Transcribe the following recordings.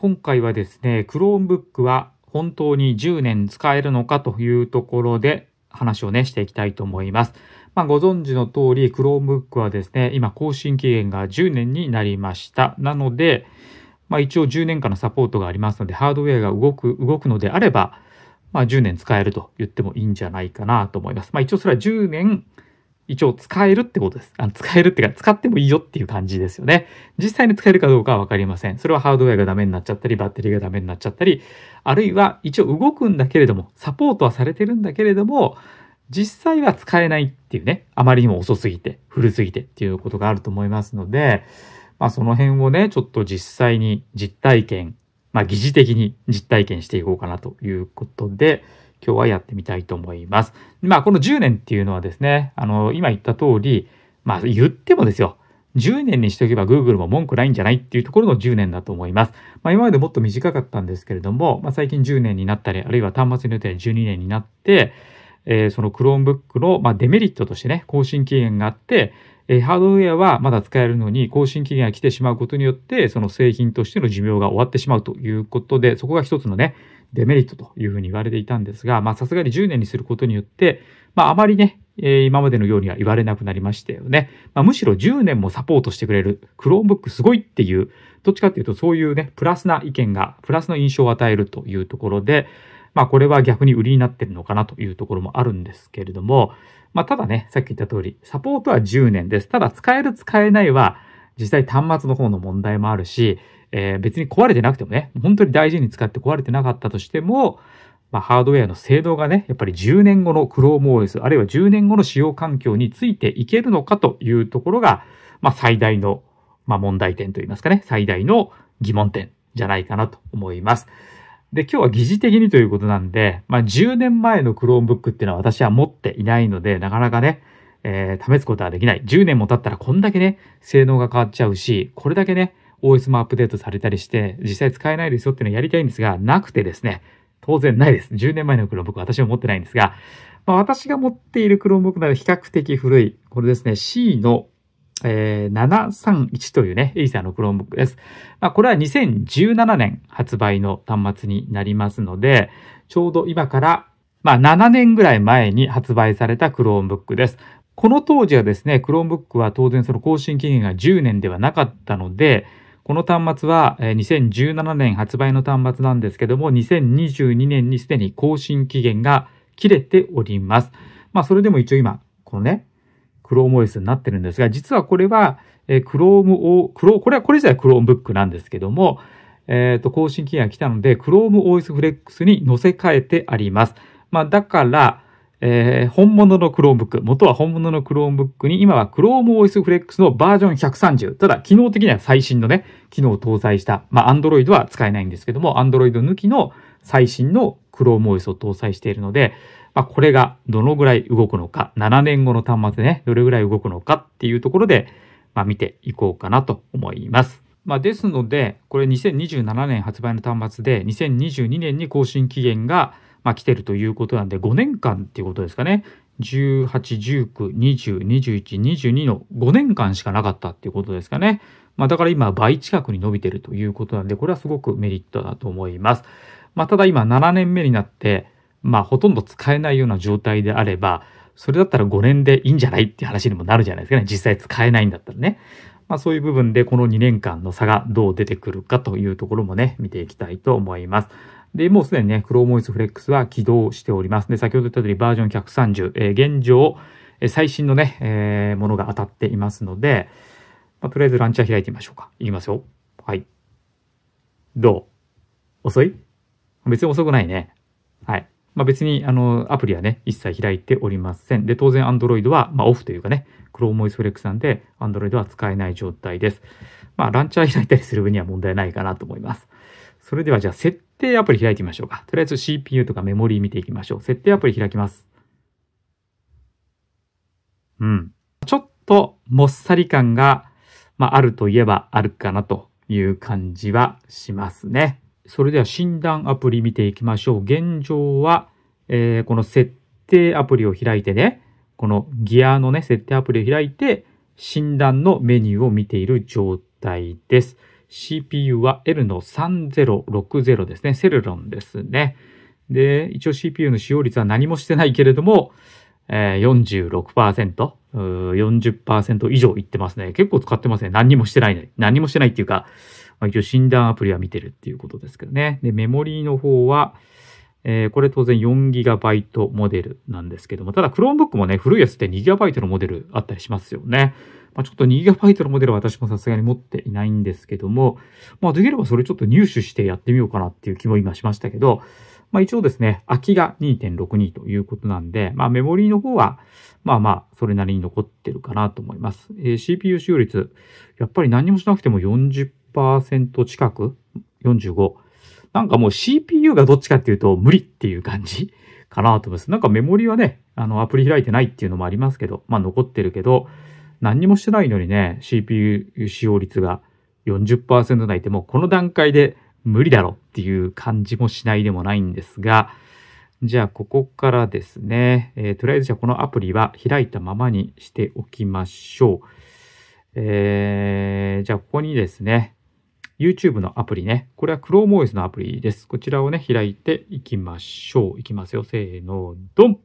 今回はですね、Chromebook は本当に10年使えるのかというところで話をね、していきたいと思います。まあ、ご存知の通り、Chromebook はですね、今更新期限が10年になりました。なので、まあ、一応10年間のサポートがありますので、ハードウェアが動く、動くのであれば、まあ、10年使えると言ってもいいんじゃないかなと思います。まあ、一応それは10年一応使えるってことです。あの使えるってか、使ってもいいよっていう感じですよね。実際に使えるかどうかは分かりません。それはハードウェアがダメになっちゃったり、バッテリーがダメになっちゃったり、あるいは一応動くんだけれども、サポートはされてるんだけれども、実際は使えないっていうね、あまりにも遅すぎて、古すぎてっていうことがあると思いますので、まあその辺をね、ちょっと実際に実体験、まあ疑似的に実体験していこうかなということで、今日はやってみたいと思います。まあ、この10年っていうのはですね、あの、今言った通り、まあ、言ってもですよ、10年にしておけば Google も文句ないんじゃないっていうところの10年だと思います。まあ、今までもっと短かったんですけれども、まあ、最近10年になったり、あるいは端末によっては12年になって、えー、その Chromebook の、まあ、デメリットとしてね、更新期限があって、えハードウェアはまだ使えるのに更新期限が来てしまうことによって、その製品としての寿命が終わってしまうということで、そこが一つのね、デメリットというふうに言われていたんですが、まあさすがに10年にすることによって、まああまりね、え今までのようには言われなくなりましたよね。まあ、むしろ10年もサポートしてくれる Chromebook すごいっていう、どっちかっていうとそういうね、プラスな意見が、プラスの印象を与えるというところで、まあ、これは逆に売りになってるのかなというところもあるんですけれども、まあ、ただね、さっき言った通り、サポートは10年です。ただ、使える使えないは、実際端末の方の問題もあるし、えー、別に壊れてなくてもね、本当に大事に使って壊れてなかったとしても、まあ、ハードウェアの性能がね、やっぱり10年後の ChromeOS、あるいは10年後の使用環境についていけるのかというところが、まあ、最大の、まあ、問題点といいますかね、最大の疑問点じゃないかなと思います。で、今日は疑似的にということなんで、まあ、10年前の Chromebook っていうのは私は持っていないので、なかなかね、えー、試すことはできない。10年も経ったらこんだけね、性能が変わっちゃうし、これだけね、OS もアップデートされたりして、実際使えないですよっていうのをやりたいんですが、なくてですね、当然ないです。10年前の Chromebook 私は持ってないんですが、まあ、私が持っている Chromebook なら比較的古い、これですね、C のえー、731というね、エイサーの Chromebook です。まあ、これは2017年発売の端末になりますので、ちょうど今から、まあ、7年ぐらい前に発売された Chromebook です。この当時はですね、Chromebook は当然その更新期限が10年ではなかったので、この端末は2017年発売の端末なんですけども、2022年にすでに更新期限が切れております。まあ、それでも一応今、このね、クローム OS になってるんですが、実はこれは、えー、Chrome を、Chrome、これは、これ自体 Chromebook なんですけども、えっ、ー、と、更新期限が来たので、Chrome OS Flex に載せ替えてあります。まあ、だから、えー、本物の Chromebook、元は本物の Chromebook に、今は Chrome OS Flex のバージョン130。ただ、機能的には最新のね、機能を搭載した、まあ、Android は使えないんですけども、Android 抜きの最新の Chrome OS を搭載しているので、まあ、これがどのぐらい動くのか、7年後の端末でね、どれぐらい動くのかっていうところで、まあ、見ていこうかなと思います。まあ、ですので、これ2027年発売の端末で、2022年に更新期限が、まあ、来てるということなんで、5年間っていうことですかね。18、19、20、21、22の5年間しかなかったっていうことですかね。まあ、だから今倍近くに伸びてるということなんで、これはすごくメリットだと思います。まあ、ただ今7年目になって、まあ、ほとんど使えないような状態であれば、それだったら5年でいいんじゃないって話にもなるじゃないですかね。実際使えないんだったらね。まあ、そういう部分でこの2年間の差がどう出てくるかというところもね、見ていきたいと思います。で、もうすでにね、ChromeOS Flex は起動しております。で、先ほど言った通りバージョン130、えー、現状、え最新のね、えー、ものが当たっていますので、まあ、とりあえずランチャー開いてみましょうか。いきますよ。はい。どう遅い別に遅くないね。はい。まあ、別にあのアプリはね、一切開いておりません。で、当然 Android は、まあ、オフというかね、Chrome OS Flex なんで Android は使えない状態です。まあ、ランチャー開いたりする分には問題ないかなと思います。それではじゃあ設定アプリ開いてみましょうか。とりあえず CPU とかメモリー見ていきましょう。設定アプリ開きます。うん。ちょっともっさり感が、まあ、あるといえばあるかなという感じはしますね。それでは診断アプリ見ていきましょう。現状は、えー、この設定アプリを開いてね、このギアのね、設定アプリを開いて、診断のメニューを見ている状態です。CPU は L の3060ですね。セルロンですね。で、一応 CPU の使用率は何もしてないけれども、えー、46%、40%以上いってますね。結構使ってますね。何にもしてないね。何にもしてないっていうか、まあ、一応診断アプリは見てるっていうことですけどね。で、メモリーの方は、えー、これ当然 4GB モデルなんですけども、ただ Chromebook もね、古いやつって 2GB のモデルあったりしますよね。まあ、ちょっと 2GB のモデルは私もさすがに持っていないんですけども、まあ、できればそれちょっと入手してやってみようかなっていう気も今しましたけど、まあ、一応ですね、空きが2.62ということなんで、まあ、メモリーの方は、まあまあ、それなりに残ってるかなと思います。えー、CPU 使用率、やっぱり何もしなくても40 40%近く ?45。なんかもう CPU がどっちかっていうと無理っていう感じ かなと思います。なんかメモリはね、あのアプリ開いてないっていうのもありますけど、まあ残ってるけど、何にもしてないのにね、CPU 使用率が40%台ってもうこの段階で無理だろっていう感じもしないでもないんですが、じゃあここからですね、えー、とりあえずじゃあこのアプリは開いたままにしておきましょう。えー、じゃあここにですね、YouTube のアプリね。これは ChromeOS のアプリです。こちらをね、開いていきましょう。いきますよ。せーの、ドン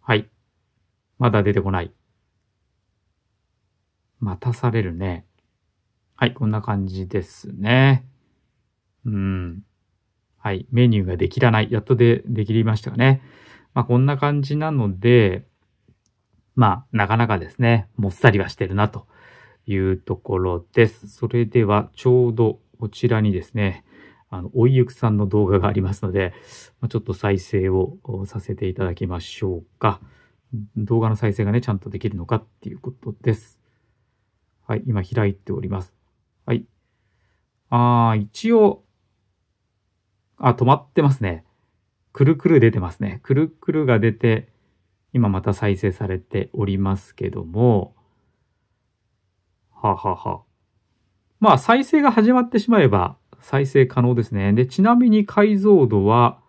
はい。まだ出てこない。待たされるね。はい、こんな感じですね。うん。はい、メニューができらない。やっとで、できましたかね。まあ、こんな感じなので、まあ、なかなかですね、もっさりはしてるなというところです。それでは、ちょうどこちらにですね、あの、おいゆくさんの動画がありますので、ちょっと再生をさせていただきましょうか。動画の再生がね、ちゃんとできるのかっていうことです。はい、今開いております。はい。あー、一応、あ、止まってますね。くるくる出てますね。くるくるが出て、今また再生されておりますけども、はあ、はあは、まあ、再生が始まってしまえば再生可能ですね。で、ちなみに解像度は、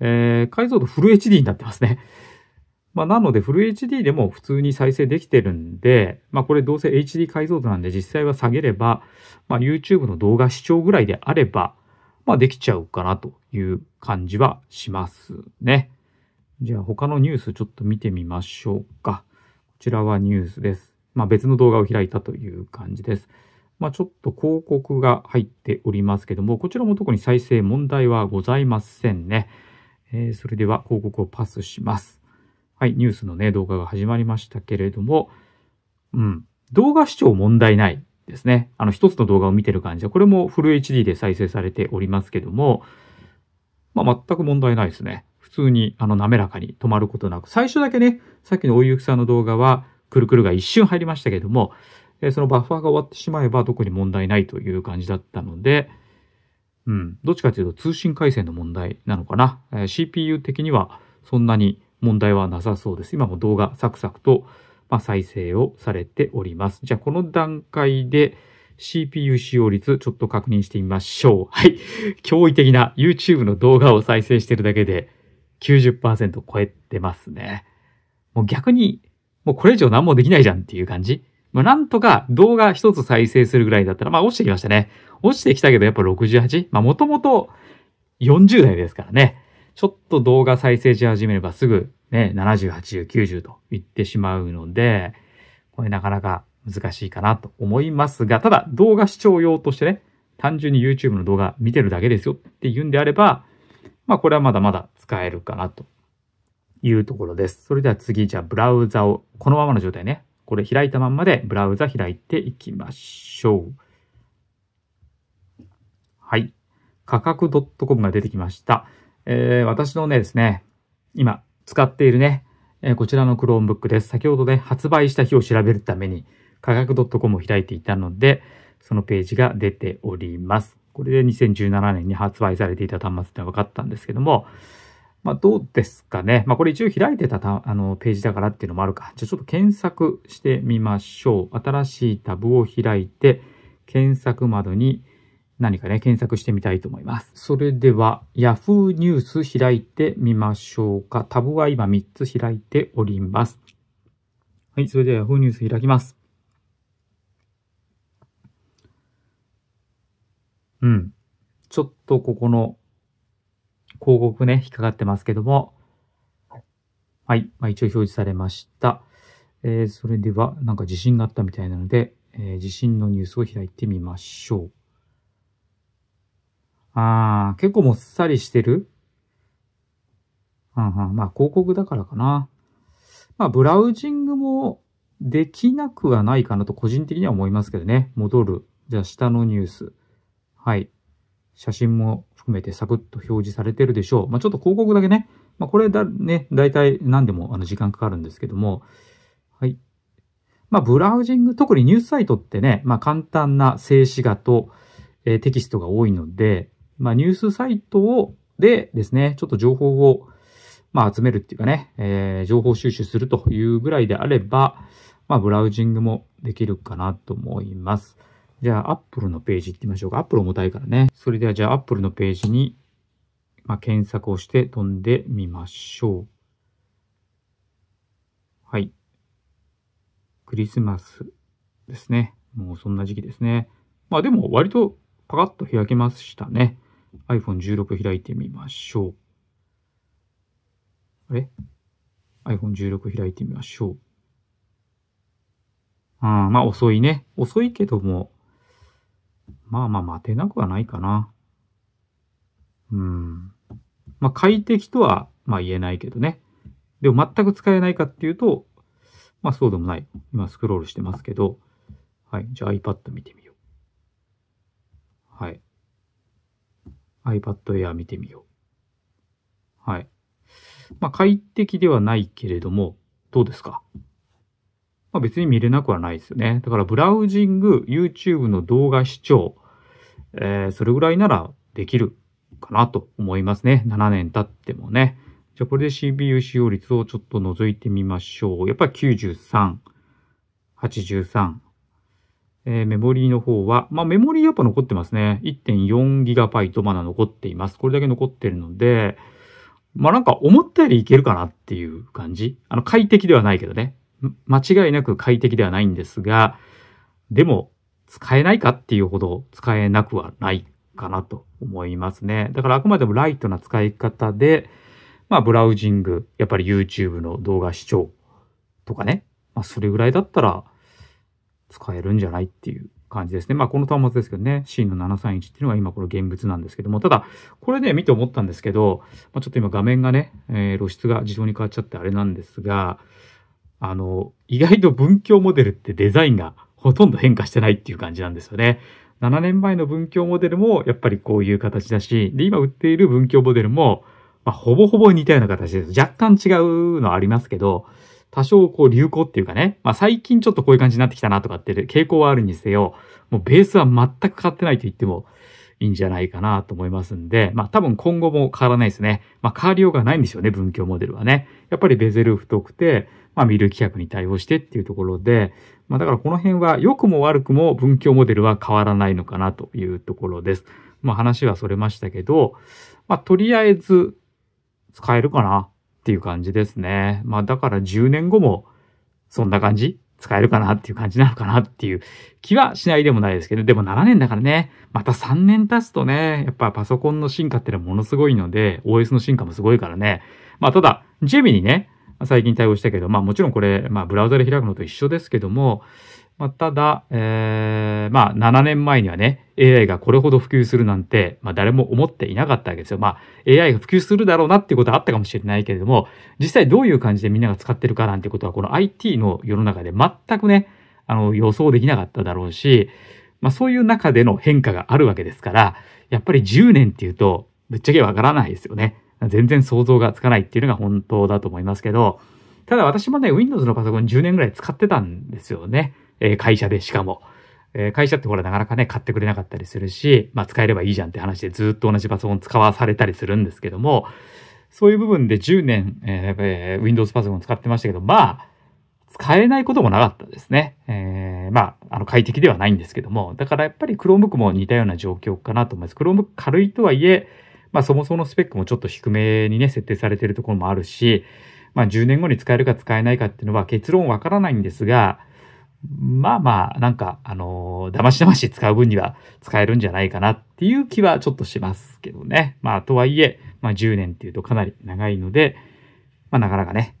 えー、解像度フル HD になってますね。まあ、なので、フル HD でも普通に再生できてるんで、まあ、これどうせ HD 解像度なんで実際は下げれば、まあ、YouTube の動画視聴ぐらいであれば、まあ、できちゃうかなという感じはしますね。じゃあ、他のニュースちょっと見てみましょうか。こちらはニュースです。まあ、別の動画を開いたという感じです。まあ、ちょっと広告が入っておりますけども、こちらも特に再生問題はございませんね。えー、それでは広告をパスします。はい、ニュースのね、動画が始まりましたけれども、うん、動画視聴問題ないですね。あの、一つの動画を見てる感じで、これもフル HD で再生されておりますけども、まあ、全く問題ないですね。普通に、あの、滑らかに止まることなく、最初だけね、さっきの大雪さんの動画は、くるくるが一瞬入りましたけども、えそのバッファーが終わってしまえば特に問題ないという感じだったので、うん、どっちかというと通信回線の問題なのかな。え CPU 的にはそんなに問題はなさそうです。今も動画サクサクと、ま再生をされております。じゃあこの段階で CPU 使用率ちょっと確認してみましょう。はい。驚異的な YouTube の動画を再生してるだけで90%超えてますね。もう逆にもうこれ以上何もできないじゃんっていう感じ。まあ、なんとか動画一つ再生するぐらいだったら、まあ落ちてきましたね。落ちてきたけどやっぱ 68? まあもともと40代ですからね。ちょっと動画再生し始めればすぐね、70、80、90と言ってしまうので、これなかなか難しいかなと思いますが、ただ動画視聴用としてね、単純に YouTube の動画見てるだけですよっていうんであれば、まあこれはまだまだ使えるかなというところです。それでは次、じゃあブラウザを、このままの状態ね。これ開いたまんまでブラウザ開いていきましょう。はい。価格 .com が出てきました。えー、私のねですね、今使っているね、えー、こちらの Chromebook です。先ほどね、発売した日を調べるために、価格 .com を開いていたので、そのページが出ております。これで2017年に発売されていた端末って分かったんですけども、まあ、どうですかね。まあ、これ一応開いてたあのページだからっていうのもあるか。じゃあちょっと検索してみましょう。新しいタブを開いて、検索窓に何かね、検索してみたいと思います。それでは、Yahoo ニュース開いてみましょうか。タブは今3つ開いております。はい、それでは Yahoo ニュース開きます。うん。ちょっとここの広告ね、引っかかってますけども、はい、まあ、一応表示されました。えー、それでは、なんか地震があったみたいなので、えー、地震のニュースを開いてみましょう。あー、結構もっさりしてるうんうん、まあ広告だからかな。まあブラウジングもできなくはないかなと個人的には思いますけどね。戻る。じゃあ下のニュース。はい。写真も含めてサクッと表示されてるでしょう。まあ、ちょっと広告だけね、まあ、これだ、ね、大体何でもあの時間かかるんですけども、はい。まあ、ブラウジング、特にニュースサイトってね、まあ、簡単な静止画と、えー、テキストが多いので、まあ、ニュースサイトを、でですね、ちょっと情報を、まあ、集めるっていうかね、えー、情報収集するというぐらいであれば、まあ、ブラウジングもできるかなと思います。じゃあ、アップルのページ行ってみましょうか。アップル重たいからね。それでは、じゃあ、アップルのページに、まあ、検索をして飛んでみましょう。はい。クリスマスですね。もうそんな時期ですね。まあでも割とパカッと開けましたね。iPhone16 開いてみましょう。あれ ?iPhone16 開いてみましょう。あまあ遅いね。遅いけども、まあまあ待てなくはないかな。うん。まあ快適とは、まあ言えないけどね。でも全く使えないかっていうと、まあそうでもない。今スクロールしてますけど、はい。じゃあ iPad 見てみよう。はい。iPad Air 見てみよう。はい。まあ快適ではないけれども、どうですかまあ、別に見れなくはないですよね。だからブラウジング、YouTube の動画視聴、えー、それぐらいならできるかなと思いますね。7年経ってもね。じゃあこれで CPU 使用率をちょっと覗いてみましょう。やっぱり93、83。えー、メモリーの方は、まあメモリーやっぱ残ってますね。1.4GB まだ残っています。これだけ残ってるので、まあなんか思ったよりいけるかなっていう感じ。あの快適ではないけどね。間違いなく快適ではないんですが、でも使えないかっていうほど使えなくはないかなと思いますね。だからあくまでもライトな使い方で、まあブラウジング、やっぱり YouTube の動画視聴とかね、まあそれぐらいだったら使えるんじゃないっていう感じですね。まあこの端末ですけどね、C の731っていうのが今この現物なんですけども、ただこれね、見て思ったんですけど、まあ、ちょっと今画面がね、えー、露出が自動に変わっちゃってあれなんですが、あの、意外と文教モデルってデザインがほとんど変化してないっていう感じなんですよね。7年前の文教モデルもやっぱりこういう形だし、で、今売っている文教モデルも、まあ、ほぼほぼ似たような形です。若干違うのはありますけど、多少こう流行っていうかね、まあ最近ちょっとこういう感じになってきたなとかっていう傾向はあるにせよ、もうベースは全く変わってないと言ってもいいんじゃないかなと思いますんで、まあ多分今後も変わらないですね。まあ変わりようがないんですよね、文教モデルはね。やっぱりベゼル太くて、まあミル規約に対応してっていうところで、まあだからこの辺は良くも悪くも文教モデルは変わらないのかなというところです。まあ話はそれましたけど、まあとりあえず使えるかなっていう感じですね。まあだから10年後もそんな感じ使えるかなっていう感じなのかなっていう気はしないでもないですけど、でも7年だからね、また3年経つとね、やっぱパソコンの進化ってのはものすごいので、OS の進化もすごいからね。まあただ、ジェミにね、最近対応したけど、まあもちろんこれ、まあブラウザで開くのと一緒ですけども、まあ、ただ、えー、まあ、7年前にはね、AI がこれほど普及するなんて、まあ、誰も思っていなかったわけですよ。まあ、AI が普及するだろうなっていうことはあったかもしれないけれども、実際どういう感じでみんなが使ってるかなんてことは、この IT の世の中で全くね、あの、予想できなかっただろうし、まあ、そういう中での変化があるわけですから、やっぱり10年っていうと、ぶっちゃけわからないですよね。全然想像がつかないっていうのが本当だと思いますけど、ただ私もね、Windows のパソコン10年ぐらい使ってたんですよね。えー、会社でしかも。えー、会社ってほらなかなかね、買ってくれなかったりするし、まあ使えればいいじゃんって話でずっと同じパソコン使わされたりするんですけども、そういう部分で10年、えー、Windows パソコン使ってましたけど、まあ、使えないこともなかったですね。えー、まあ、あの快適ではないんですけども、だからやっぱり Chromebook も似たような状況かなと思います。Chromebook 軽いとはいえ、まあそもそものスペックもちょっと低めにね、設定されているところもあるし、まあ10年後に使えるか使えないかっていうのは結論わからないんですが、まあまあ、なんか、あのー、騙し騙し使う分には使えるんじゃないかなっていう気はちょっとしますけどね。まあ、とはいえ、まあ10年っていうとかなり長いので、まあなかなかね、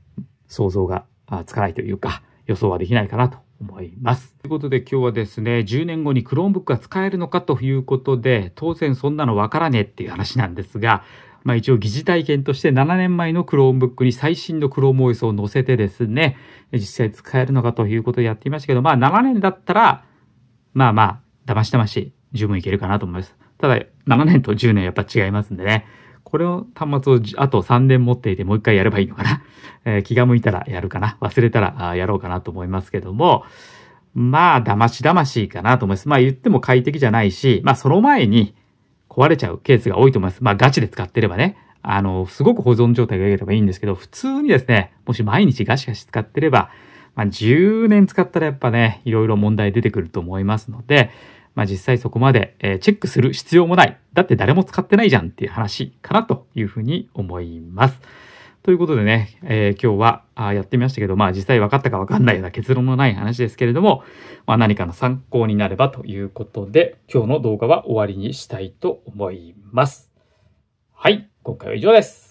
想像がつかないというか、予想はできないかなと思います。ということで今日はですね、10年後に Chromebook が使えるのかということで、当然そんなのわからねえっていう話なんですが、まあ、一応疑似体験として7年前の Chromebook に最新の ChromeOS を載せてですね、実際使えるのかということでやっていましたけど、まあ7年だったら、まあまあ、騙し騙し、十分いけるかなと思います。ただ、7年と10年やっぱ違いますんでね。これを端末をあと3年持っていてもう一回やればいいのかな。えー、気が向いたらやるかな。忘れたらやろうかなと思いますけども、まあ、だましだましかなと思います。まあ言っても快適じゃないし、まあその前に、壊れちゃうケースが多いと思います。まあガチで使ってればね。あの、すごく保存状態が良ければいいんですけど、普通にですね、もし毎日ガシガシ使ってれば、まあ、10年使ったらやっぱね、いろいろ問題出てくると思いますので、まあ、実際そこまで、えチェックする必要もない。だって誰も使ってないじゃんっていう話かなというふうに思います。ということでね、えー、今日はあやってみましたけど、まあ実際分かったか分かんないような結論のない話ですけれども、まあ何かの参考になればということで、今日の動画は終わりにしたいと思います。はい、今回は以上です。